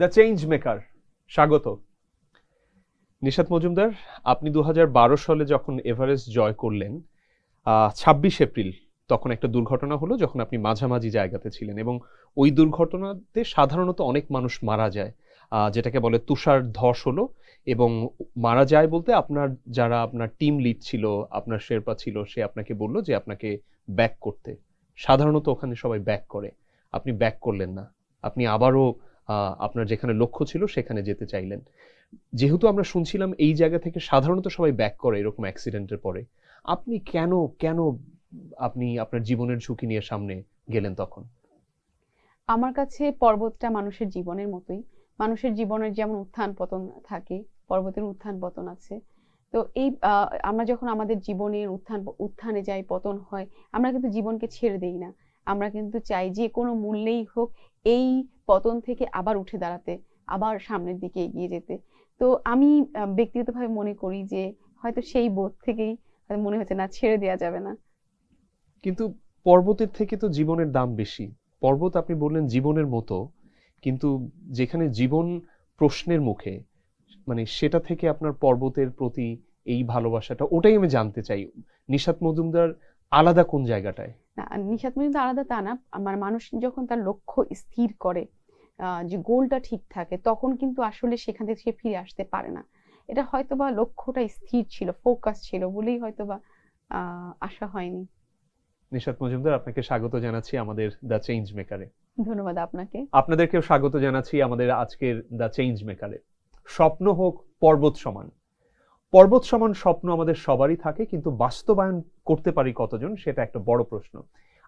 The change maker স্বাগত নিশাত মজুমদার আপনি দু সালে যখন এভারেস্ট জয় করলেন ছাব্বিশ এপ্রিল তখন একটা দুর্ঘটনা হলো যখন আপনি মাঝামাঝি জায়গাতে ছিলেন এবং ওই দুর্ঘটনাতে সাধারণত অনেক মানুষ মারা যায় যেটাকে বলে তুষার ধস হলো এবং মারা যায় বলতে আপনার যারা আপনার টিম লিড ছিল আপনার শেরপা ছিল সে আপনাকে বলল যে আপনাকে ব্যাক করতে সাধারণত ওখানে সবাই ব্যাক করে আপনি ব্যাক করলেন না আপনি আবারও আপনার যেখানে লক্ষ্য ছিল সেখানে যেতে চাইলেন যেহেতু আমরা শুনছিলাম এই জায়গা থেকে সাধারণত সবাই ব্যাক করে এরকম অ্যাক্সিডেন্টের পরে আপনি কেন কেন আপনি আপনার জীবনের ঝুঁকি নিয়ে সামনে গেলেন তখন আমার কাছে পর্বতটা মানুষের জীবনের মতোই মানুষের জীবনের যেমন উত্থান পতন থাকে পর্বতের উত্থান পতন আছে তো এই আমরা যখন আমাদের জীবনের উত্থান উত্থানে যাই পতন হয় আমরা কিন্তু জীবনকে ছেড়ে দেই না আমরা কিন্তু চাই যে কোনো মূল্যেই হোক এই পতন থেকে আবার উঠে দাঁড়াতে আবার সামনের দিকে এগিয়ে যেতে তো আমি ব্যক্তিগতভাবে মনে করি যে হয়তো সেই বোধ থেকেই মনে হচ্ছে না ছেড়ে দেওয়া যাবে না কিন্তু পর্বতের থেকে তো জীবনের দাম বেশি পর্বত আপনি বললেন জীবনের মতো কিন্তু যেখানে জীবন প্রশ্নের মুখে মানে সেটা থেকে আপনার পর্বতের প্রতি এই ভালোবাসাটা ওটাই আমি জানতে চাই নিশাত মজুমদার আলাদা কোন জায়গাটায় না নিশাত মজুমদার আলাদা তা না আমার মানুষ যখন তার লক্ষ্য স্থির করে যে গোলটা ঠিক থাকে তখন কিন্তু আসলে সেখান থেকে সে ফিরে আসতে পারে না এটা হয়তো বা লক্ষ্যটা স্থির ছিল ফোকাস ছিল বলেই হয়তো বা আশা হয়নি নিশাত মজুমদার আপনাকে স্বাগত জানাচ্ছি আমাদের দ্য চেঞ্জ মেকারে ধন্যবাদ আপনাকে আপনাদেরকেও স্বাগত জানাচ্ছি আমাদের আজকের দ্য চেঞ্জ মেকারে স্বপ্ন হোক পর্বত সমান পর্বত সমান স্বপ্ন আমাদের সবারই থাকে কিন্তু বাস্তবায়ন করতে পারি কতজন সেটা একটা বড় প্রশ্ন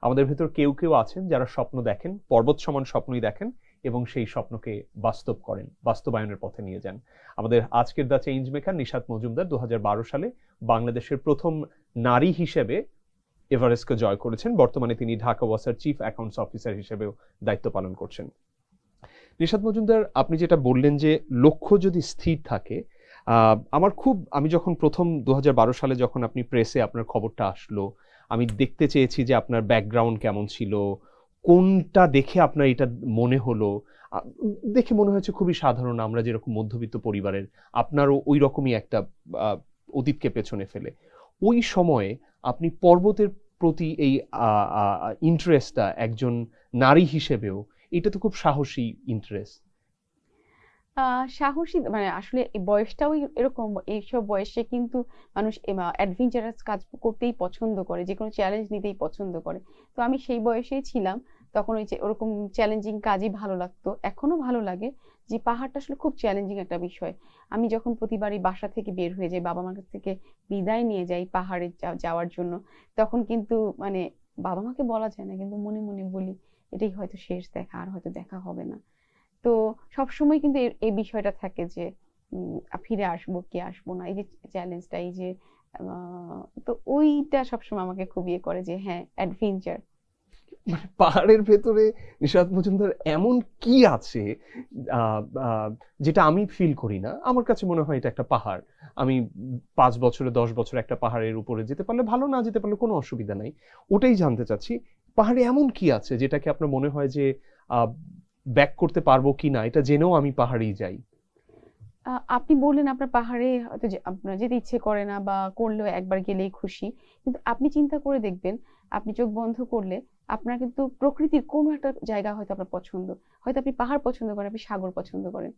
আমাদের ভেতর কেউ কেউ আছেন যারা স্বপ্ন দেখেন পর্বত সমান স্বপ্নই দেখেন এবং সেই স্বপ্নকে বাস্তব করেন বাস্তবায়নের পথে নিয়ে যান আমাদের আজকের the change maker Nishat Majumdar দু সালে বাংলাদেশের প্রথম নারী হিসেবে এভারেস্টকে জয় করেছেন বর্তমানে তিনি ঢাকা ওয়াসার চিফ অ্যাকাউন্টস অফিসার হিসেবেও দায়িত্ব পালন করছেন নিশাত মজুমদার আপনি যেটা বললেন যে লক্ষ্য যদি স্থির থাকে আমার খুব আমি যখন প্রথম দু সালে যখন আপনি প্রেসে আপনার খবরটা আসলো আমি দেখতে চেয়েছি যে আপনার ব্যাকগ্রাউন্ড কেমন ছিল কোনটা দেখে আপনার এটা মনে হলো দেখে মনে হয়েছে খুবই সাধারণ আমরা যেরকম মধ্যবিত্ত পরিবারের আপনারও ওই রকমই একটা অতীতকে পেছনে ফেলে ওই সময়ে আপনি পর্বতের প্রতি এই ইন্টারেস্টটা একজন নারী হিসেবেও এটা তো খুব সাহসী ইন্টারেস্ট সাহসী মানে আসলে বয়সটাও এরকম এইসব বয়সে কিন্তু মানুষ অ্যাডভেঞ্চারাস কাজ করতেই পছন্দ করে যে কোনো চ্যালেঞ্জ নিতেই পছন্দ করে তো আমি সেই বয়সেই ছিলাম তখন ওই যে ওরকম চ্যালেঞ্জিং কাজই ভালো লাগতো এখনো ভালো লাগে যে পাহাড়টা আসলে খুব চ্যালেঞ্জিং একটা বিষয় আমি যখন প্রতিবারই বাসা থেকে বের হয়ে যাই বাবা মার কাছ থেকে বিদায় নিয়ে যাই পাহাড়ে যাওয়ার জন্য তখন কিন্তু মানে বাবা মাকে বলা যায় না কিন্তু মনে মনে বলি এটাই হয়তো শেষ দেখা আর হয়তো দেখা হবে না তো সবসময় কিন্তু এই বিষয়টা থাকে যে ফিরে আসবো কি আসবো না এই যে চ্যালেঞ্জটা এই যে তো ওইটা সবসময় আমাকে খুব ইয়ে করে যে হ্যাঁ অ্যাডভেঞ্চার মানে পাহাড়ের ভেতরে নিশাদ মজুমদার এমন কি আছে যেটা আমি ফিল করি না আমার কাছে মনে হয় এটা একটা পাহাড় আমি পাঁচ বছরে দশ বছর একটা পাহাড়ের উপরে যেতে পারলে ভালো না যেতে পারলে কোনো অসুবিধা নাই ওটাই জানতে চাচ্ছি পাহাড়ে এমন কি আছে যেটাকে আপনার মনে হয় যে ব্যাক করতে পারবো কি না এটা জেনেও আমি পাহাড়েই যাই আপনি বললেন আপনার পাহাড়ে হয়তো আপনার যেতে ইচ্ছে করে না বা করলেও একবার গেলেই খুশি কিন্তু আপনি চিন্তা করে দেখবেন আপনি চোখ বন্ধ করলে আপনার কিন্তু প্রকৃতির কোনো একটা জায়গা হয়তো আপনার পছন্দ হয়তো আপনি পাহাড় পছন্দ করেন আপনি সাগর পছন্দ করেন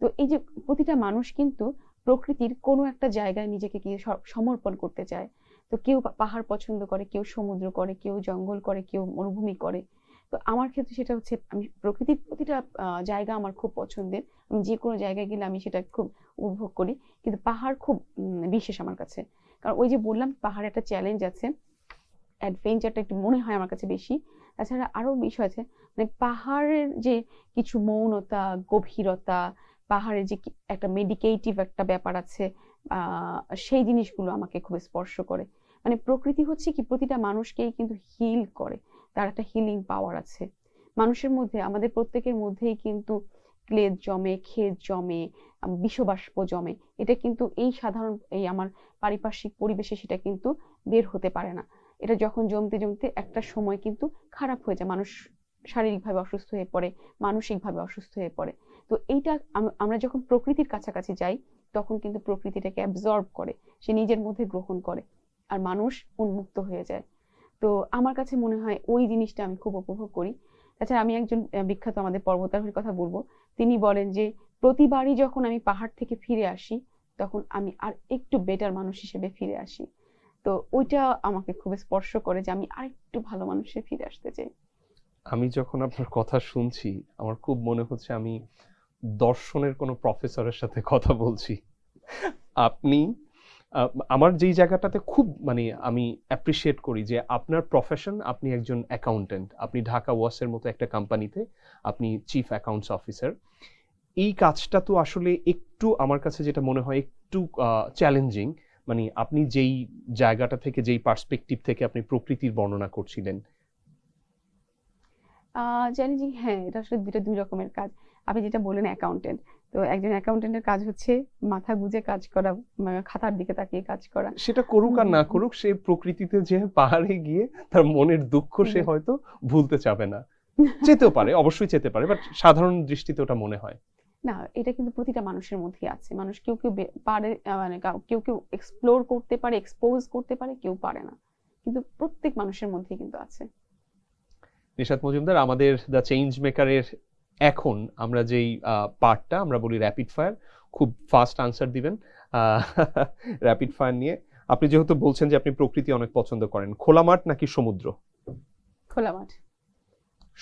তো এই যে প্রতিটা মানুষ কিন্তু প্রকৃতির কোনো একটা জায়গায় নিজেকে গিয়ে সমর্পণ করতে চায় তো কেউ পাহাড় পছন্দ করে কেউ সমুদ্র করে কেউ জঙ্গল করে কেউ মরুভূমি করে তো আমার ক্ষেত্রে সেটা হচ্ছে আমি প্রকৃতির প্রতিটা জায়গা আমার খুব পছন্দের আমি যে কোনো জায়গায় গেলে আমি সেটা খুব উপভোগ করি কিন্তু পাহাড় খুব বিশেষ আমার কাছে কারণ ওই যে বললাম পাহাড়ে একটা চ্যালেঞ্জ আছে অ্যাডভেঞ্চারটা একটু মনে হয় আমার কাছে বেশি তাছাড়া আরও বিষয় আছে মানে পাহাড়ের যে কিছু মৌনতা গভীরতা পাহাড়ের যে একটা মেডিকেটিভ একটা ব্যাপার আছে সেই জিনিসগুলো আমাকে খুব স্পর্শ করে মানে প্রকৃতি হচ্ছে কি প্রতিটা মানুষকেই কিন্তু হিল করে তার একটা হিলিং পাওয়ার আছে মানুষের মধ্যে আমাদের প্রত্যেকের মধ্যেই কিন্তু ক্লেদ জমে খেদ জমে বিষবাষ্প জমে এটা কিন্তু এই সাধারণ এই আমার পারিপার্শ্বিক পরিবেশে সেটা কিন্তু বের হতে পারে না এটা যখন জমতে জমতে একটা সময় কিন্তু খারাপ হয়ে যায় মানুষ শারীরিকভাবে অসুস্থ হয়ে পড়ে মানসিকভাবে অসুস্থ হয়ে পড়ে তো এইটা আমরা যখন প্রকৃতির কাছাকাছি যাই তখন কিন্তু প্রকৃতিটাকে অ্যাবজর্ব করে সে নিজের মধ্যে গ্রহণ করে আর মানুষ উন্মুক্ত হয়ে যায় তো আমার কাছে মনে হয় ওই জিনিসটা আমি খুব উপভোগ করি তাছাড়া আমি একজন বিখ্যাত আমাদের পর্বতারোহীর কথা বলবো তিনি বলেন যে প্রতিবারই যখন আমি পাহাড় থেকে ফিরে আসি তখন আমি আর একটু বেটার মানুষ হিসেবে ফিরে আসি তো ওইটা আমাকে খুব স্পর্শ করে যে আমি আর একটু ভালো মানুষে ফিরে আসতে চাই আমি যখন আপনার কথা শুনছি আমার খুব মনে হচ্ছে আমি দর্শনের কোনো প্রফেসরের সাথে কথা বলছি আপনি আমার যেই জায়গাটাতে খুব মানে আমি অ্যাপ্রিসিয়েট করি যে আপনার প্রফেশন আপনি একজন অ্যাকাউন্টেন্ট আপনি ঢাকা ওয়াসের মতো একটা কোম্পানিতে আপনি চিফ অ্যাকাউন্টস অফিসার এই কাজটা তো আসলে একটু আমার কাছে যেটা মনে হয় একটু চ্যালেঞ্জিং মানে আপনি যেই জায়গাটা থেকে যেই পার্সপেক্টিভ থেকে আপনি প্রকৃতির বর্ণনা করছিলেন চ্যালেঞ্জিং হ্যাঁ এটা আসলে দুটো দুই রকমের কাজ আপনি যেটা বললেন অ্যাকাউন্টেন্ট তো একজন অ্যাকাউন্টেন্টের কাজ হচ্ছে মাথা গুজে কাজ করা খাতার দিকে তাকিয়ে কাজ করা সেটা করুক আর না করুক সে প্রকৃতিতে যে পাহাড়ে গিয়ে তার মনের দুঃখ সে হয়তো ভুলতে চাবে না যেতেও পারে অবশ্যই যেতে পারে বাট সাধারণ দৃষ্টিতে ওটা মনে হয় না এটা কিন্তু প্রতিটা মানুষের মধ্যে আছে মানুষ কেউ কেউ পারে মানে কেউ কেউ এক্সপ্লোর করতে পারে এক্সপোজ করতে পারে কেউ পারে না কিন্তু প্রত্যেক মানুষের মধ্যে কিন্তু আছে নিশাত মজুমদার আমাদের দ্য চেঞ্জ মেকারের এখন আমরা যেই পার্টটা আমরা বলি র্যাপিড ফায়ার খুব ফাস্ট আনসার দিবেন র্যাপিড ফায়ার নিয়ে আপনি যেহেতু বলছেন যে আপনি প্রকৃতি অনেক পছন্দ করেন খোলা মাঠ নাকি সমুদ্র খোলা মাঠ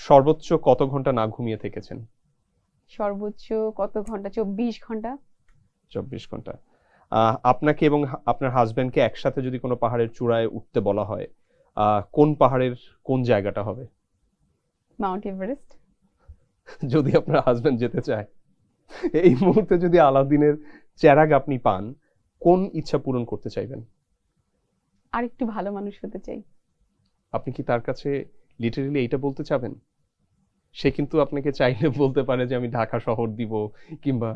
সর্বোচ্চ কত ঘন্টা না ঘুমিয়ে থেকেছেন সর্বোচ্চ কত ঘন্টা চব্বিশ ঘন্টা চব্বিশ ঘন্টা আপনাকে এবং আপনার হাজব্যান্ডকে একসাথে যদি কোনো পাহাড়ের চূড়ায় উঠতে বলা হয় কোন পাহাড়ের কোন জায়গাটা হবে মাউন্ট এভারেস্ট যদি আপনার হাজব্যান্ড যেতে চায় এই মুহূর্তে যদি আলাদিনের চেরাগ আপনি পান কোন ইচ্ছা পূরণ করতে চাইবেন আর একটু ভালো মানুষ হতে চাই আপনি কি তার কাছে লিটারেলি এইটা বলতে চাবেন সে কিন্তু আপনাকে চাইলে বলতে পারে যে আমি ঢাকা শহর দিব কিংবা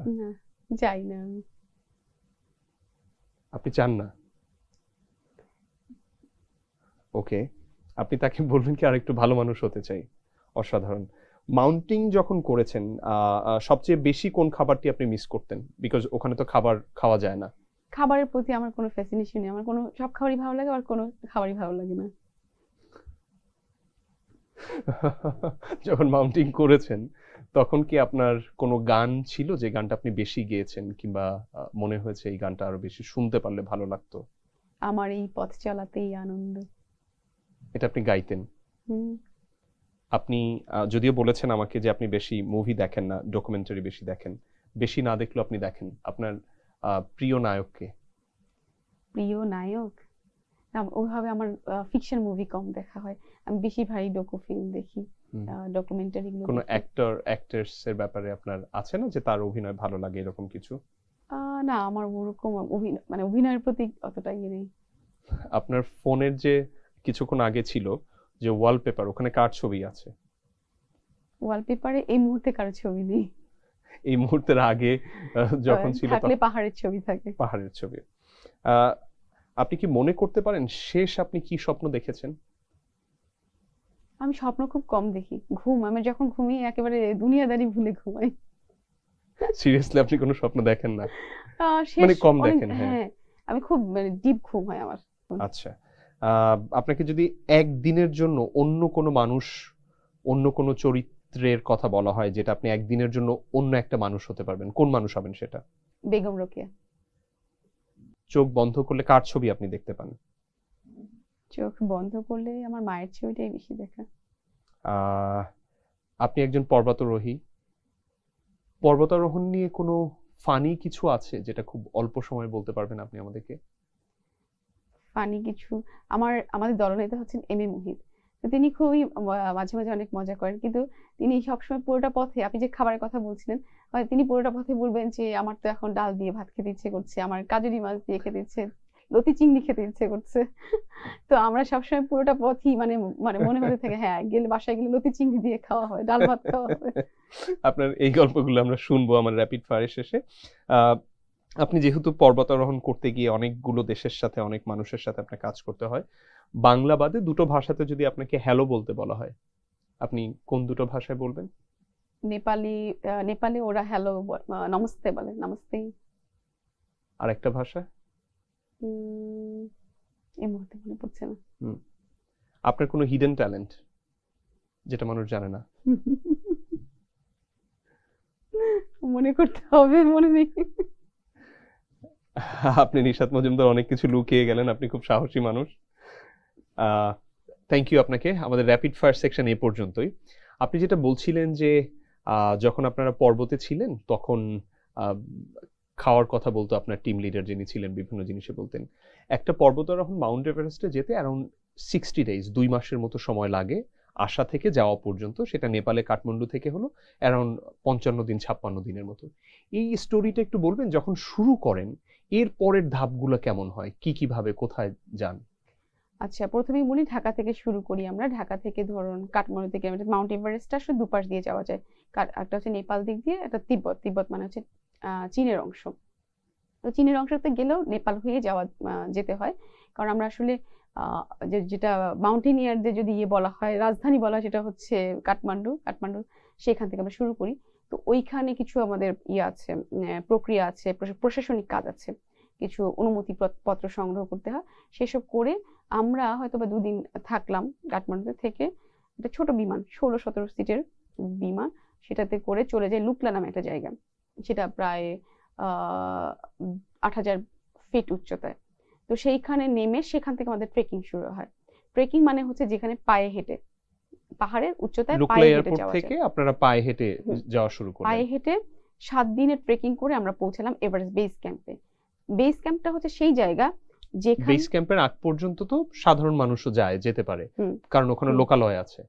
না চাই না আমি আপনি চান না ওকে আপনি তাকে বলবেন কি আর একটু ভালো মানুষ হতে চাই অসাধারণ মাউন্টিং যখন করেছেন সবচেয়ে বেশি কোন খাবারটি আপনি মিস করতেন বিকজ ওখানে তো খাবার খাওয়া যায় না খাবারের প্রতি আমার কোনো ফ্যাসিনেশন নেই আমার কোনো সব খাবারই ভালো লাগে আর কোনো খাবারই ভালো লাগে না যখন মাউন্টিং করেছেন তখন কি আপনার কোনো গান ছিল যে গানটা আপনি বেশি গেয়েছেন কিংবা মনে হয়েছে এই গানটা আরো বেশি শুনতে পারলে ভালো লাগতো আমার এই পথ চলাতেই আনন্দ এটা আপনি গাইতেন হুম আপনি যদিও বলেছেন আমাকে যে আপনি বেশি মুভি দেখেন না ডকুমেন্টারি বেশি দেখেন বেশি না দেখলেও আপনি দেখেন আপনার প্রিয় নায়ককে প্রিয় নায়ক ওইভাবে আমার ফিকশন মুভি কম দেখা হয় আমি বেশি ভারী ডকু ফিল্ম দেখি ডকুমেন্টারি গুলো কোনো অ্যাক্টর অ্যাক্ট্রেস এর ব্যাপারে আপনার আছে না যে তার অভিনয় ভালো লাগে এরকম কিছু না আমার ওরকম মানে অভিনয়ের প্রতি অতটা ইয়ে নেই আপনার ফোনের যে কিছুক্ষণ আগে ছিল যে ওয়ালপেপার ওখানে কার ছবি আছে ওয়ালপেপারে এই মুহূর্তে কার ছবি নেই এই মুহূর্তের আগে যখন ছিল থাকলে পাহাড়ের ছবি থাকে পাহাড়ের ছবি আপনি কি মনে করতে পারেন শেষ আপনি কি স্বপ্ন দেখেছেন আমি স্বপ্ন খুব কম দেখি ঘুম আমি যখন ঘুমিয়ে একেবারে দুনিয়াদারি ভুলে ঘুমাই সিরিয়াসলি আপনি কোনো স্বপ্ন দেখেন না মানে কম দেখেন হ্যাঁ।, হ্যাঁ আমি খুব মানে ডিপ ঘুম হয় আমার আচ্ছা আপনাকে যদি একদিনের জন্য অন্য কোনো মানুষ অন্য কোনো চরিত্রের কথা বলা হয় যেটা আপনি একদিনের জন্য অন্য একটা মানুষ হতে পারবেন কোন মানুষ হবেন সেটা বেগম রোকিয়া চোখ বন্ধ করলে কার ছবি আপনি দেখতে পান চোখ বন্ধ করলে আমার মায়ের ছবিটাই বেশি দেখা আপনি একজন পর্বতারোহী পর্বতারোহণ নিয়ে কোনো ফানি কিছু আছে যেটা খুব অল্প সময় বলতে পারবেন আপনি আমাদেরকে ফানি কিছু আমার আমাদের দলনেতা হচ্ছেন এম এ মুহিত তো তিনি খুবই মাঝে মাঝে অনেক মজা করেন কিন্তু তিনি সবসময় পুরোটা পথে আপনি যে খাবারের কথা বলছিলেন তিনি পুরোটা পথে বলবেন যে আমার তো এখন ডাল দিয়ে ভাত খেতে ইচ্ছে করছে আমার কাজুরি মাছ দিয়ে খেতে ইচ্ছে লতি চিংড়ি খেতে ইচ্ছে করছে তো আমরা সবসময় পুরোটা পথই মানে মানে মনে হতে থাকে হ্যাঁ গেলে বাসায় গেলে লতি চিংড়ি দিয়ে খাওয়া হয় ডাল ভাত খাওয়া হয় আপনার এই গল্পগুলো আমরা শুনবো আমার র্যাপিড ফায়ারের শেষে আপনি যেহেতু পর্বতারোহণ করতে গিয়ে অনেকগুলো দেশের সাথে অনেক মানুষের সাথে আপনার কাজ করতে হয় বাংলা বাদে দুটো ভাষাতে যদি আপনাকে হ্যালো বলতে বলা হয় আপনি কোন দুটো ভাষায় বলবেন নেপালি নেপালে ওরা হ্যালো নমস্তে বলে নমস্তে আর একটা ভাষা এই মুহূর্তে মনে পড়ছে না আপনার কোনো হিডেন ট্যালেন্ট যেটা মানুষ জানে না মনে করতে হবে মনে নেই আপনি নিশাত মজুমদার অনেক কিছু লুকিয়ে গেলেন আপনি খুব সাহসী মানুষ থ্যাংক ইউ আপনাকে আমাদের র্যাপিড ফায়ার সেকশন এ পর্যন্তই আপনি যেটা বলছিলেন যে যখন আপনারা পর্বতে ছিলেন তখন খাওয়ার কথা বলতো আপনার টিম লিডার যিনি ছিলেন বিভিন্ন জিনিসে বলতেন একটা পর্বতারোহণ মাউন্ট এভারেস্টে যেতে অ্যারাউন্ড সিক্সটি ডেজ দুই মাসের মতো সময় লাগে আসা থেকে যাওয়া পর্যন্ত সেটা নেপালে কাঠমান্ডু থেকে হলো অ্যারাউন্ড পঞ্চান্ন দিন ছাপ্পান্ন দিনের মতো এই স্টোরিটা একটু বলবেন যখন শুরু করেন এর পরের ধাপগুলো কেমন হয় কি কিভাবে কোথায় যান আচ্ছা প্রথমে বলি ঢাকা থেকে শুরু করি আমরা ঢাকা থেকে ধরুন কাঠমান্ডু থেকে মাউন্ট এভারেস্টটা শুধু দুপাশ দিয়ে যাওয়া যায় একটা হচ্ছে নেপাল দিক দিয়ে একটা তিব্বত তিব্বত মানে হচ্ছে চীনের অংশ তো চীনের অংশতে গেলেও নেপাল হয়ে যাওয়া যেতে হয় কারণ আমরা আসলে যেটা মাউন্টেনিয়ারদের যদি ইয়ে বলা হয় রাজধানী বলা সেটা হচ্ছে কাঠমান্ডু কাঠমান্ডু সেখান থেকে আমরা শুরু করি তো ওইখানে কিছু আমাদের ইয়ে আছে প্রক্রিয়া আছে প্রশাসনিক কাজ আছে কিছু অনুমতি পত্র সংগ্রহ করতে হয় সেসব করে আমরা হয়তো বা দুদিন থাকলাম কাঠমান্ডুতে থেকে একটা ছোট বিমান ষোলো সতেরো সিটের বিমান সেটাতে করে চলে যায় লুকলা নামে একটা জায়গা সেটা প্রায় আট হাজার ফিট উচ্চতায় তো সেইখানে নেমে সেখান থেকে আমাদের ট্রেকিং শুরু হয় ট্রেকিং মানে হচ্ছে যেখানে পায়ে হেঁটে পাহাড়ের উচ্চতায় পায়ে হেঁটে যাওয়া থেকে আপনারা পায়ে হেঁটে যাওয়া শুরু করলেন পায়ে হেঁটে সাত দিনের ট্রেকিং করে আমরা পৌঁছালাম এভারেস্ট বেস ক্যাম্পে বেস ক্যাম্পটা হচ্ছে সেই জায়গা যেখানে বেস ক্যাম্পের আগ পর্যন্ত তো সাধারণ মানুষও যায় যেতে পারে কারণ ওখানে লোকালয় আছে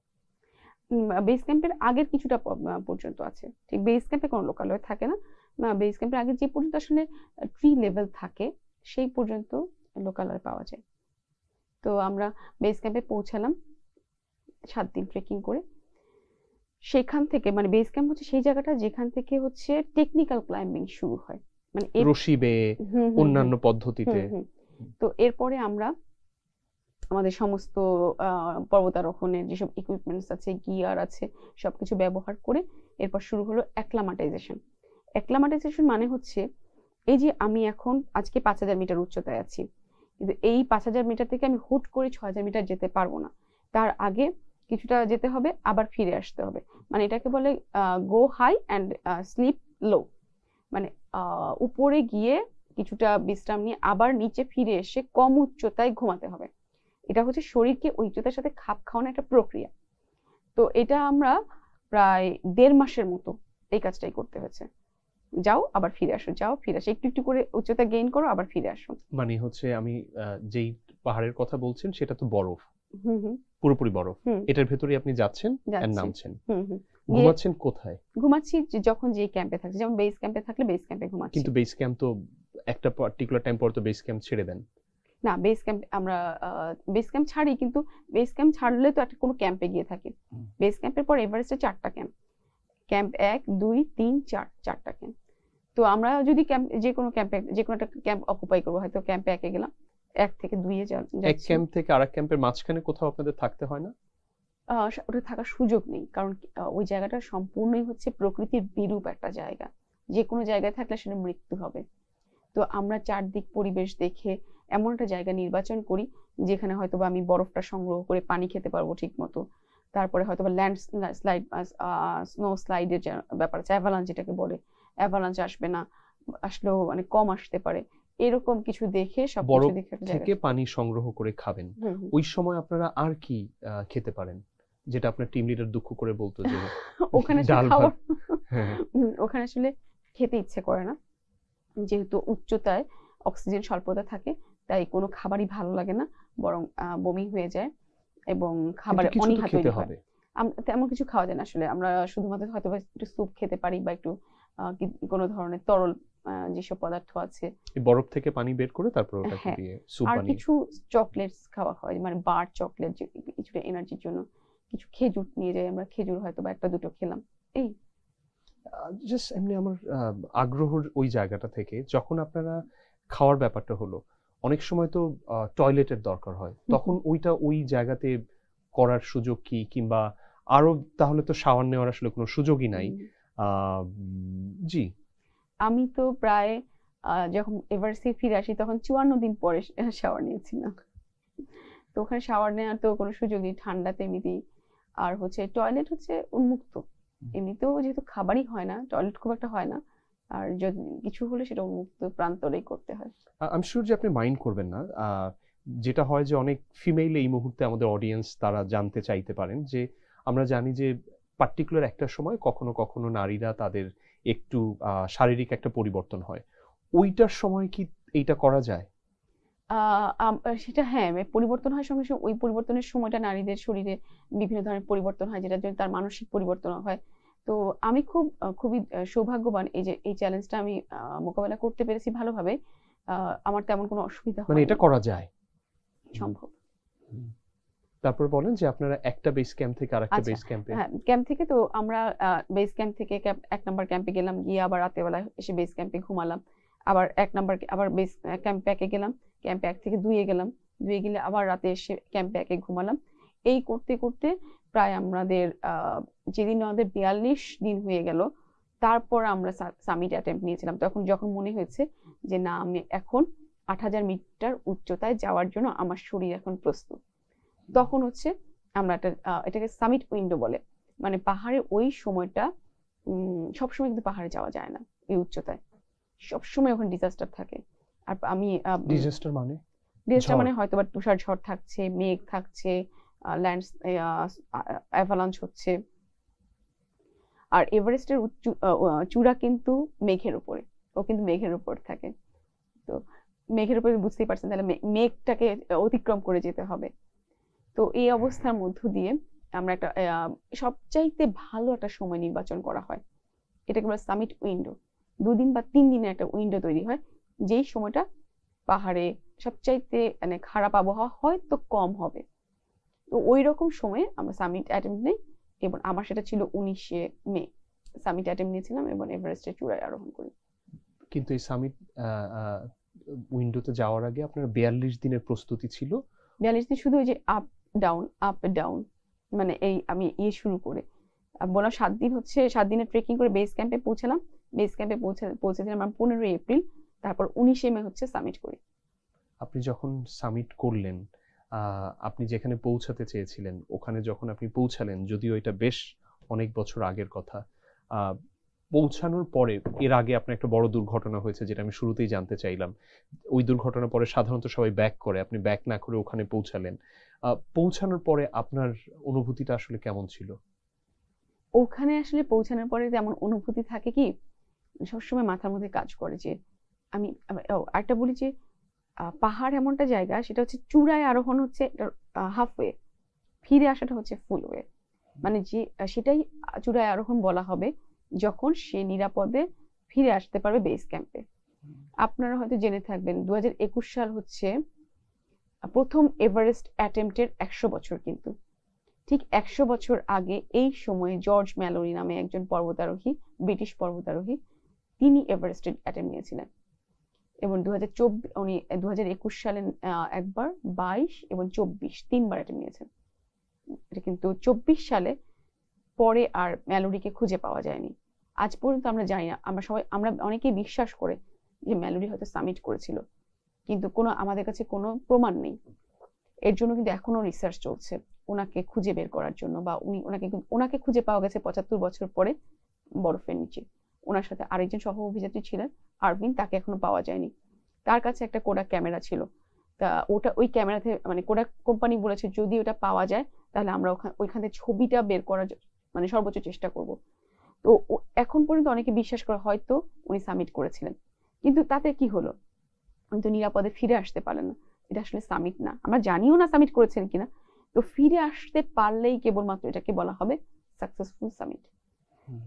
বেস ক্যাম্পের আগের কিছুটা পর্যন্ত আছে ঠিক বেস ক্যাম্পে কোনো লোকালয় থাকে না বেস ক্যাম্পের আগে যে পর্যন্ত আসলে ট্রি লেভেল থাকে সেই পর্যন্ত লোকালয় পাওয়া যায় তো আমরা বেস ক্যাম্পে পৌঁছালাম সাত দিন ট্রেকিং করে সেখান থেকে মানে বেস ক্যাম্প হচ্ছে সেই জায়গাটা যেখান থেকে হচ্ছে টেকনিক্যাল ক্লাইম্বিং শুরু হয় মানে রশি বেয়ে অন্যান্য পদ্ধতিতে তো এরপরে আমরা আমাদের সমস্ত পর্বতারোহণের যেসব ইকুইপমেন্টস আছে গিয়ার আছে সব কিছু ব্যবহার করে এরপর শুরু হলো অ্যাক্লামাটাইজেশন অ্যাক্লামাটাইজেশন মানে হচ্ছে এই যে আমি এখন আজকে পাঁচ হাজার মিটার উচ্চতায় আছি কিন্তু এই পাঁচ হাজার মিটার থেকে আমি হুট করে ছ হাজার মিটার যেতে পারবো না তার আগে কিছুটা যেতে হবে আবার ফিরে আসতে হবে মানে এটাকে বলে go high and sleep low মানে উপরে গিয়ে কিছুটা বিশ্রাম নিয়ে আবার নিচে ফিরে এসে কম উচ্চতায় ঘুমাতে হবে এটা হচ্ছে শরীরকে উচ্চতার সাথে খাপ খাওয়ানো একটা প্রক্রিয়া তো এটা আমরা প্রায় দেড় মাসের মতো এই কাজটাই করতে হয়েছে যাও আবার ফিরে আসো যাও ফিরে আসো একটু একটু করে উচ্চতা গেইন করো আবার ফিরে আসো মানে হচ্ছে আমি যেই পাহাড়ের কথা বলছেন সেটা তো বরফ পুরোপুরি বরফ এটার ভেতরে আপনি যাচ্ছেন আর নামছেন ঘুমাচ্ছেন কোথায় ঘুমাচ্ছি যখন যে ক্যাম্পে থাকছি যেমন বেস ক্যাম্পে থাকলে বেস ক্যাম্পে ঘুমাচ্ছি কিন্তু বেস ক্যাম্প তো একটা পার্টিকুলার টাইম পর তো বেস ক্যাম্প ছেড়ে দেন না বেস ক্যাম্প আমরা বেস ক্যাম্প ছাড়ি কিন্তু বেস ক্যাম্প ছাড়লে তো একটা কোনো ক্যাম্পে গিয়ে থাকি বেস ক্যাম্পের পর এভারেস্টে চারটা ক্যাম্প ক্যাম্প এক দুই তিন চার চারটা ক্যাম্প তো আমরা যদি ক্যাম্প যে কোনো ক্যাম্পে যে কোনো একটা ক্যাম্প অকুপাই করবো হয়তো ক্যাম্পে একে গেলাম এক থেকে দুইয়ে এক ক্যাম্প থেকে আরেক ক্যাম্পের মাঝখানে কোথাও আপনাদের থাকতে হয় না ওটা থাকার সুযোগ নেই কারণ ওই জায়গাটা সম্পূর্ণই হচ্ছে প্রকৃতির বিরূপ একটা জায়গা যে কোনো জায়গায় থাকলে সেটা মৃত্যু হবে তো আমরা চারদিক পরিবেশ দেখে এমন একটা জায়গা নির্বাচন করি যেখানে হয়তো বা আমি বরফটা সংগ্রহ করে পানি খেতে পারবো ঠিক মতো তারপরে হয়তো বা ল্যান্ড স্লাইড স্নো স্লাইডের ব্যাপার আছে অ্যাভালাঞ্চ যেটাকে বলে অ্যাভালাঞ্চ আসবে না আসলেও মানে কম আসতে পারে এরকম কিছু দেখে সব বড় থেকে পানি সংগ্রহ করে খাবেন ওই সময় আপনারা আর কি খেতে পারেন যেটা আপনার টিম লিডার দুঃখ করে বলতো যে ওখানে ডাল ভাত হ্যাঁ, হ্যাঁ। ওখানে আসলে খেতে ইচ্ছে করে না যেহেতু উচ্চতায় অক্সিজেন স্বল্পতা থাকে তাই কোনো খাবারই ভালো লাগে না বরং বমি হয়ে যায় এবং খাবারে অনীহা তৈরি হয় তেমন কিছু খাওয়া যায় না আসলে আমরা শুধুমাত্র হয়তো একটু স্যুপ খেতে পারি বা একটু কোনো ধরনের তরল যেসব পদার্থ আছে বরফ থেকে পানি বের করে তারপর ওটাকে হ্যাঁ। দিয়ে সুপ আর কিছু চকলেটস খাওয়া হয় মানে বার চকলেট কিছুটা এনার্জির জন্য কিছু খেজুর নিয়ে যাই আমরা খেজুর হয়তো বা একটা দুটো খেলাম এই জাস্ট এমনি আমার আগ্রহের ওই জায়গাটা থেকে যখন আপনারা খাওয়ার ব্যাপারটা হলো অনেক সময় তো টয়লেটের দরকার হয় তখন ওইটা ওই জায়গাতে করার সুযোগ কি কিংবা আরো তাহলে তো শাওয়ার নেওয়ার আসলে কোনো সুযোগই নাই জি আমি তো প্রায় যখন এভারেস্টে ফিরে আসি তখন চুয়ান্ন দিন পরে শাওয়ার নিয়েছিলাম তো ওখানে শাওয়ার নেওয়ার তো কোনো সুযোগ নেই ঠান্ডাতে এমনিতেই আর হচ্ছে টয়লেট হচ্ছে উন্মুক্ত এমনিতেও যেহেতু খাবারই হয় না টয়লেট খুব একটা হয় না আর যদি কিছু হলে সেটা উন্মুক্ত প্রান্তরেই করতে হয় আমি শুরু যে আপনি মাইন্ড করবেন না যেটা হয় যে অনেক ফিমেল এই মুহূর্তে আমাদের অডিয়েন্স তারা জানতে চাইতে পারেন যে আমরা জানি যে পার্টিকুলার একটা সময় কখনো কখনো নারীরা তাদের একটু শারীরিক একটা পরিবর্তন হয় ওইটার সময় কি এইটা করা যায় সেটা হ্যাঁ পরিবর্তন হয় সঙ্গে সঙ্গে ওই পরিবর্তনের সময়টা নারীদের শরীরে বিভিন্ন ধরনের পরিবর্তন হয় যেটা তার মানসিক পরিবর্তন হয় তো আমি খুব খুবই সৌভাগ্যবান এই যে এই চ্যালেঞ্জটা আমি মোকাবেলা করতে পেরেছি ভালোভাবে আমার তেমন কোনো অসুবিধা মানে এটা করা যায় সম্ভব তারপর বলেন যে আপনারা একটা বেস ক্যাম্প থেকে আরেকটা বেস আচ্ছা, ক্যাম্পে হ্যাঁ ক্যাম্প থেকে তো আমরা বেস ক্যাম্প থেকে এক নাম্বার ক্যাম্পে গেলাম গিয়ে আবার রাতেবেলা এসে বেস ক্যাম্পে ঘুমালাম আবার এক নাম্বার আবার বেস ক্যাম্প একে গেলাম ক্যাম্প এক থেকে দুইয়ে গেলাম দুইয়ে গেলে আবার রাতে এসে ক্যাম্প একে ঘুমালাম এই করতে করতে প্রায় আমাদের যেদিন আমাদের বিয়াল্লিশ দিন হয়ে গেল তারপর আমরা সামিট অ্যাটেম্প নিয়েছিলাম তখন যখন মনে হয়েছে যে না আমি এখন আট হাজার মিটার উচ্চতায় যাওয়ার জন্য আমার শরীর এখন প্রস্তুত তখন হচ্ছে আমরা একটা এটাকে সামিট উইন্ডো বলে মানে পাহাড়ে ওই সময়টা সবসময় কিন্তু পাহাড়ে যাওয়া যায় না এই উচ্চতায় সবসময় ওখানে ডিজাস্টার থাকে আর আমি ডিজাস্টার মানে ডিজাস্টার মানে হয়তো বা তুষার ঝড় থাকছে মেঘ থাকছে ল্যান্ডস অ্যাভালাঞ্চ হচ্ছে আর এভারেস্টের চূড়া কিন্তু মেঘের উপরে ও কিন্তু মেঘের উপর থাকে তো মেঘের উপরে বুঝতেই পারছেন তাহলে মেঘটাকে অতিক্রম করে যেতে হবে তো এই অবস্থার মধ্য দিয়ে আমরা একটা সবচাইতে ভালো একটা সময় নির্বাচন করা হয় এটাকে বলা সামিট উইন্ডো দুদিন বা তিন দিনে একটা উইন্ডো তৈরি হয় যেই সময়টা পাহাড়ে সবচাইতে মানে খারাপ আবহাওয়া হয়তো কম হবে তো ওই রকম সময়ে আমরা সামিট অ্যাটেম্প নেই এবং আমার সেটা ছিল উনিশে মে সামিট অ্যাটেম্প নিয়েছিলাম এবং এভারেস্টের চূড়ায় আরোহণ করি কিন্তু এই সামিট উইন্ডোতে যাওয়ার আগে আপনার বিয়াল্লিশ দিনের প্রস্তুতি ছিল বিয়াল্লিশ দিন শুধু ওই যে আপ ডাউন আপ ডাউন মানে এই আমি ইয়ে শুরু করে বললাম সাত দিন হচ্ছে সাত দিনের ট্রেকিং করে বেস ক্যাম্পে পৌঁছালাম বেস ক্যাম্পে পৌঁছে পৌঁছেছিলাম আমরা পনেরোই এপ্রিল তারপর উনিশে মে হচ্ছে সামিট করি আপনি যখন সামিট করলেন আপনি যেখানে পৌঁছাতে চেয়েছিলেন ওখানে যখন আপনি পৌঁছালেন যদিও এটা বেশ অনেক বছর আগের কথা পৌঁছানোর পরে এর আগে আপনার একটা বড় দুর্ঘটনা হয়েছে যেটা আমি শুরুতেই জানতে চাইলাম ওই দুর্ঘটনার পরে সাধারণত সবাই ব্যাক করে আপনি ব্যাক না করে ওখানে পৌঁছালেন পৌঁছানোর পরে আপনার অনুভূতিটা আসলে কেমন ছিল ওখানে আসলে পৌঁছানোর পরে যেমন অনুভূতি থাকে কি সবসময় মাথার মধ্যে কাজ করে যে আমি ও আরেকটা বলি যে পাহাড় এমনটা জায়গা সেটা হচ্ছে চূড়ায় আরোহণ হচ্ছে হাফওয়ে ফিরে আসাটা হচ্ছে ফুল ওয়ে মানে যে সেটাই চূড়ায় আরোহণ বলা হবে যখন সে নিরাপদে ফিরে আসতে পারবে বেস ক্যাম্পে আপনারা হয়তো জেনে থাকবেন দু সাল হচ্ছে প্রথম এভারেস্ট অ্যাটেম্পটের একশো বছর কিন্তু ঠিক একশো বছর আগে এই সময়ে জর্জ ম্যালোরি নামে একজন পর্বতারোহী ব্রিটিশ পর্বতারোহী তিনি এভারেস্টের অ্যাটেম্প নিয়েছিলেন এবং দু হাজার চব্বিশ উনি দু হাজার একুশ সালে একবার বাইশ এবং চব্বিশ তিনবার অ্যাটেম্প নিয়েছেন এটা কিন্তু চব্বিশ সালে পরে আর ম্যালোডিকে খুঁজে পাওয়া যায়নি আজ পর্যন্ত আমরা জানি না আমরা সবাই আমরা অনেকেই বিশ্বাস করে যে ম্যালোডি হয়তো সামিট করেছিল কিন্তু কোনো আমাদের কাছে কোনো প্রমাণ নেই এর জন্য কিন্তু এখনো রিসার্চ চলছে ওনাকে খুঁজে বের করার জন্য বা উনি ওনাকে ওনাকে খুঁজে পাওয়া গেছে পঁচাত্তর বছর পরে বরফের নিচে ওনার সাথে আরেকজন সহ অভিযাত্রী ছিলেন আরবিন তাকে এখনো পাওয়া যায়নি তার কাছে একটা কোডা ক্যামেরা ছিল তা ওটা ওই ক্যামেরাতে মানে কোডা কোম্পানি বলেছে যদি ওটা পাওয়া যায় তাহলে আমরা ওখান ওইখানে ছবিটা বের করার মানে সর্বোচ্চ চেষ্টা করব তো এখন পর্যন্ত অনেকে বিশ্বাস করে হয়তো উনি সাবমিট করেছিলেন কিন্তু তাতে কি হলো উনি তো নিরাপদে ফিরে আসতে পারলেন না এটা আসলে সাবমিট না আমরা জানিও না সাবমিট করেছেন কিনা তো ফিরে আসতে পারলেই কেবলমাত্র এটাকে বলা হবে সাকসেসফুল সামিট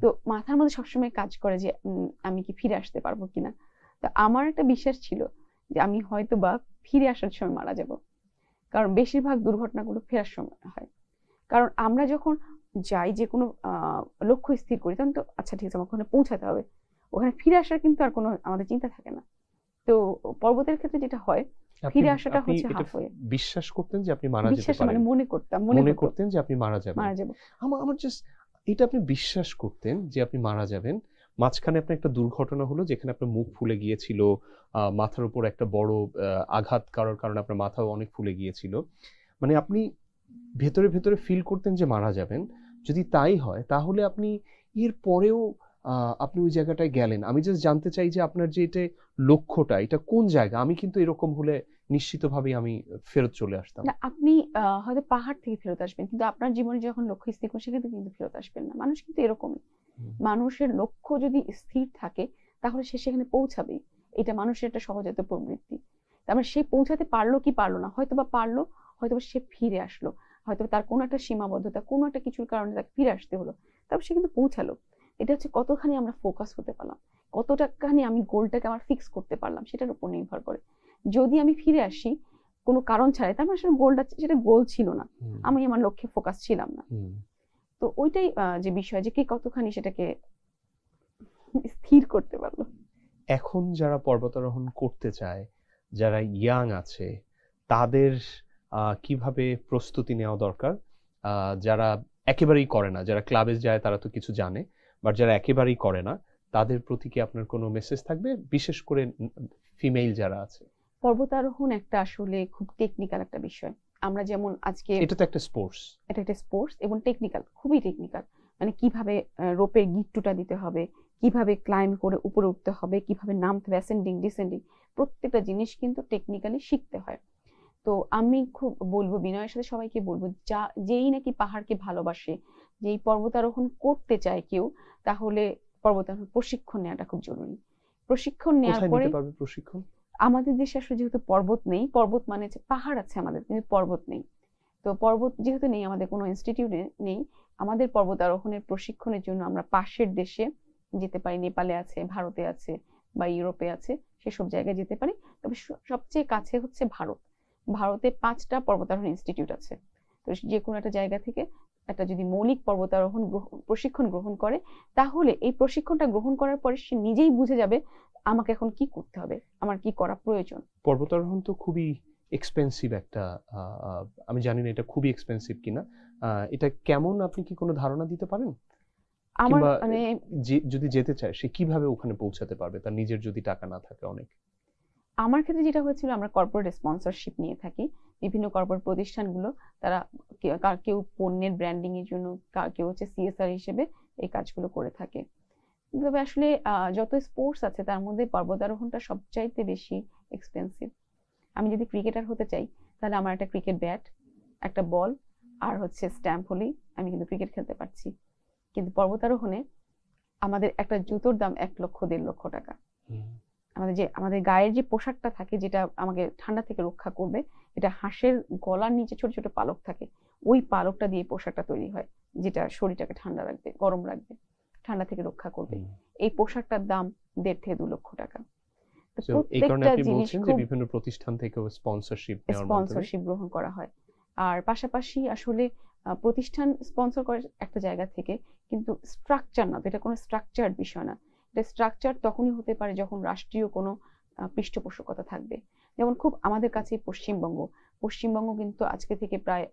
তো মাথার মধ্যে সবসময় কাজ করে যে আমি কি ফিরে আসতে পারবো কিনা তো আমার একটা বিশ্বাস ছিল যে আমি হয়তো বা ফিরে আসার সময় মারা যাব কারণ বেশিরভাগ দুর্ঘটনাগুলো ফেরার সময় হয় কারণ আমরা যখন যাই যে কোনো লক্ষ্য স্থির করি তখন তো আচ্ছা ঠিক আছে আমাকে ওখানে পৌঁছাতে হবে ওখানে ফিরে আসার কিন্তু আর কোনো আমাদের চিন্তা থাকে না তো পর্বতের ক্ষেত্রে যেটা হয় ফিরে আসাটা হচ্ছে হাফ হয়ে বিশ্বাস করতেন যে আপনি মারা যেতে মানে পারেন মানে মনে করতাম মনে করতেন যে আপনি মারা যাবেন মারা যাবেন আমার আমার জাস্ট এটা আপনি বিশ্বাস করতেন যে আপনি মারা যাবেন মাঝখানে আপনার একটা দুর্ঘটনা হলো যেখানে আপনার মুখ ফুলে গিয়েছিল মাথার উপর একটা বড় আঘাত করার কারণে আপনার মাথাও অনেক ফুলে গিয়েছিল মানে আপনি ভেতরে ভেতরে ফিল করতেন যে মারা যাবেন যদি তাই হয় তাহলে আপনি এর পরেও আপনি ওই জায়গাটায় গেলেন আমি জাস্ট জানতে চাই যে আপনার যে এটা লক্ষ্যটা এটা কোন জায়গা আমি কিন্তু এরকম হলে নিশ্চিতভাবেই আমি ফেরত চলে আসতাম না আপনি হয়তো পাহাড় থেকে ফেরত আসবেন কিন্তু আপনার জীবনে যখন লক্ষ্য স্থির করুন সেখানে কিন্তু ফেরত আসবেন না মানুষ কিন্তু এরকমই মানুষের লক্ষ্য যদি স্থির থাকে তাহলে সে সেখানে পৌঁছাবেই এটা মানুষের একটা সহজাত প্রবৃত্তি তারপর সে পৌঁছাতে পারলো কি পারলো না হয়তো বা পারলো হয়তো সে ফিরে আসলো হয়তো তার কোনো একটা সীমাবদ্ধতা কোনো একটা কিছুর কারণে তাকে ফিরে আসতে হলো তারপর সে কিন্তু পৌঁছালো এটা হচ্ছে কতখানি আমরা ফোকাস হতে পারলাম কতটাখানি আমি গোলটাকে আমার ফিক্স করতে পারলাম সেটার উপর নির্ভর করে যদি আমি ফিরে আসি কোনো কারণ ছাড়াই তার মানে গোলটা সেটা গোল ছিল না আমি আমার লক্ষ্যে ফোকাস ছিলাম না তো ওইটাই যে বিষয় যে কে কতখানি সেটাকে স্থির করতে পারলো এখন যারা পর্বতারোহণ করতে চায় যারা ইয়াং আছে তাদের কিভাবে প্রস্তুতি নেওয়া দরকার যারা একেবারেই করে না যারা ক্লাবে যায় তারা তো কিছু জানে বাট যারা একেবারেই করে না তাদের প্রতি কি আপনার কোনো মেসেজ থাকবে বিশেষ করে ফিমেল যারা আছে পর্বতারোহণ একটা আসলে খুব টেকনিক্যাল একটা বিষয় আমরা যেমন আজকে এটা তো একটা স্পোর্টস এটা একটা স্পোর্টস এবং টেকনিক্যাল খুবই টেকনিক্যাল মানে কিভাবে রোপের গিট্টুটা দিতে হবে কিভাবে ক্লাইম্ব করে উপরে উঠতে হবে কিভাবে নামতে হবে অ্যাসেন্ডিং ডিসেন্ডিং প্রত্যেকটা জিনিস কিন্তু টেকনিক্যালি শিখতে হয় তো আমি খুব বলবো বিনয়ের সাথে সবাইকে বলবো যা যেই নাকি পাহাড়কে ভালোবাসে যেই পর্বতারোহণ করতে চায় কেউ তাহলে পর্বতারোহণ প্রশিক্ষণ নেওয়াটা খুব জরুরি প্রশিক্ষণ নেওয়ার পরে প্রশিক্ষণ আমাদের দেশে আসলে যেহেতু পর্বত নেই পর্বত মানে পাহাড় আছে আমাদের কিন্তু পর্বত নেই তো পর্বত যেহেতু নেই আমাদের কোনো ইনস্টিটিউটে নেই আমাদের পর্বতারোহণের প্রশিক্ষণের জন্য আমরা পাশের দেশে যেতে পারি নেপালে আছে ভারতে আছে বা ইউরোপে আছে সেসব জায়গায় যেতে পারি তবে সবচেয়ে কাছে হচ্ছে ভারত ভারতে পাঁচটা পর্বতারোহণ ইনস্টিটিউট আছে তো যে কোনো একটা জায়গা থেকে একটা যদি মৌলিক পর্বতারোহণ প্রশিক্ষণ গ্রহণ করে তাহলে এই প্রশিক্ষণটা গ্রহণ করার পরে সে নিজেই বুঝে যাবে আমাকে এখন কি করতে হবে আমার কি করা প্রয়োজন পর্বতারোহণ তো খুবই এক্সপেন্সিভ একটা আমি জানি না এটা খুবই এক্সপেন্সিভ কিনা এটা কেমন আপনি কি কোনো ধারণা দিতে পারেন আমার মানে যদি যেতে চায় সে কিভাবে ওখানে পৌঁছাতে পারবে তার নিজের যদি টাকা না থাকে অনেক আমার ক্ষেত্রে যেটা হয়েছিল আমরা কর্পোরেট স্পন্সরশিপ নিয়ে থাকি বিভিন্ন কর্পোরেট প্রতিষ্ঠানগুলো তারা কেউ পণ্যের ব্র্যান্ডিং এর জন্য কেউ হচ্ছে সিএসআর হিসেবে এই কাজগুলো করে থাকে তবে আসলে যত স্পোর্টস আছে তার মধ্যে পর্বতারোহণটা সবচাইতে বেশি এক্সপেন্সিভ আমি যদি ক্রিকেটার হতে চাই তাহলে আমার একটা ক্রিকেট ব্যাট একটা বল আর হচ্ছে স্ট্যাম্প হলেই আমি কিন্তু ক্রিকেট খেলতে পারছি কিন্তু পর্বতারোহণে আমাদের একটা জুতোর দাম এক লক্ষ দেড় লক্ষ টাকা আমাদের যে আমাদের গায়ের যে পোশাকটা থাকে যেটা আমাকে ঠান্ডা থেকে রক্ষা করবে এটা হাঁসের গলার নিচে ছোট ছোট পালক থাকে ওই পালকটা দিয়ে পোশাকটা তৈরি হয় যেটা শরীরটাকে ঠান্ডা রাখবে গরম রাখবে ঠান্ডা থেকে রক্ষা করবে এই পোশাকটার দাম দেড় থেকে দু লক্ষ টাকা বিভিন্ন প্রতিষ্ঠান থেকেও স্পন্সরশিপ স্পন্সরশিপ গ্রহণ করা হয় আর পাশাপাশি আসলে প্রতিষ্ঠান স্পন্সর করে একটা জায়গা থেকে কিন্তু স্ট্রাকচার না এটা কোনো স্ট্রাকচার বিষয় না এটা স্ট্রাকচার তখনই হতে পারে যখন রাষ্ট্রীয় কোনো পৃষ্ঠপোষকতা থাকবে যেমন খুব আমাদের কাছে পশ্চিমবঙ্গ পশ্চিমবঙ্গ কিন্তু আজকে থেকে প্রায়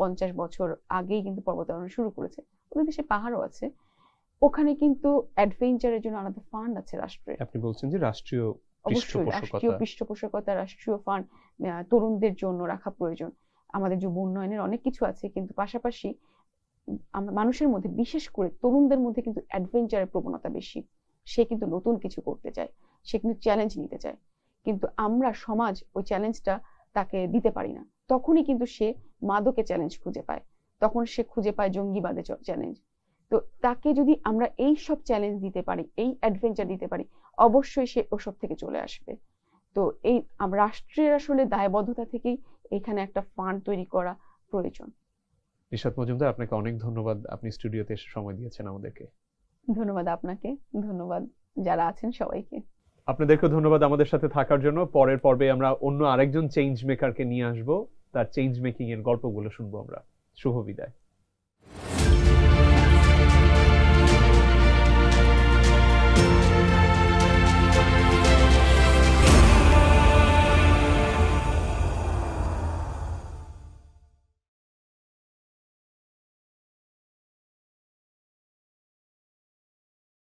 পঞ্চাশ বছর আগেই কিন্তু পর্বতারোহণ শুরু করেছে ওদের দেশে পাহাড়ও আছে ওখানে কিন্তু অ্যাডভেঞ্চারের জন্য আলাদা ফান্ড আছে রাষ্ট্রের আপনি বলছেন যে রাষ্ট্রীয় অবশ্যই রাষ্ট্রীয় পৃষ্ঠপোষকতা রাষ্ট্রীয় ফান্ড তরুণদের জন্য রাখা প্রয়োজন আমাদের যুব উন্নয়নের অনেক কিছু আছে কিন্তু পাশাপাশি মানুষের মধ্যে বিশেষ করে তরুণদের মধ্যে কিন্তু অ্যাডভেঞ্চারের প্রবণতা বেশি সে কিন্তু নতুন কিছু করতে চায় সে কিন্তু চ্যালেঞ্জ নিতে চায় কিন্তু আমরা সমাজ ওই চ্যালেঞ্জটা তাকে দিতে পারি না তখনই কিন্তু সে মাদকে চ্যালেঞ্জ খুঁজে পায় তখন সে খুঁজে পায় জঙ্গিবাদে চ্যালেঞ্জ তো তাকে যদি আমরা এই সব চ্যালেঞ্জ দিতে পারি এই অ্যাডভেঞ্চার দিতে পারি অবশ্যই সে ওসব থেকে চলে আসবে তো এই রাষ্ট্রের আসলে দায়বদ্ধতা থেকেই এখানে একটা ফান্ড তৈরি করা প্রয়োজন রিশাদ মজুমদার আপনাকে অনেক ধন্যবাদ আপনি স্টুডিওতে এসে সময় দিয়েছেন আমাদেরকে ধন্যবাদ আপনাকে ধন্যবাদ যারা আছেন সবাইকে আপনাদেরকে ধন্যবাদ আমাদের সাথে থাকার জন্য পরের পর্বে আমরা অন্য আরেকজন চেঞ্জ মেকারকে নিয়ে আসব তার চেঞ্জ মেকিং এর গল্পগুলো শুনবো আমরা শুভ বিদায়